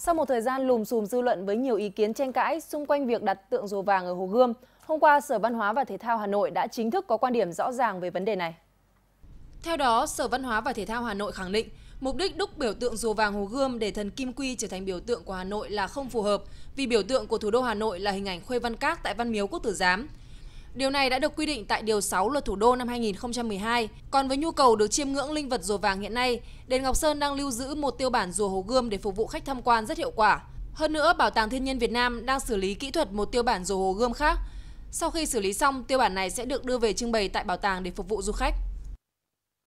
Sau một thời gian lùm xùm dư luận với nhiều ý kiến tranh cãi xung quanh việc đặt tượng rùa vàng ở Hồ Gươm, hôm qua Sở Văn hóa và Thể thao Hà Nội đã chính thức có quan điểm rõ ràng về vấn đề này. Theo đó, Sở Văn hóa và Thể thao Hà Nội khẳng định mục đích đúc biểu tượng rùa vàng Hồ Gươm để thần Kim Quy trở thành biểu tượng của Hà Nội là không phù hợp vì biểu tượng của thủ đô Hà Nội là hình ảnh Khuê Văn Các tại Văn Miếu Quốc Tử Giám – Điều này đã được quy định tại Điều 6 Luật Thủ đô năm 2012. Còn với nhu cầu được chiêm ngưỡng linh vật rùa vàng hiện nay, Đền Ngọc Sơn đang lưu giữ một tiêu bản rùa Hồ Gươm để phục vụ khách tham quan rất hiệu quả. Hơn nữa, Bảo tàng Thiên nhiên Việt Nam đang xử lý kỹ thuật một tiêu bản rùa Hồ Gươm khác. Sau khi xử lý xong, tiêu bản này sẽ được đưa về trưng bày tại bảo tàng để phục vụ du khách.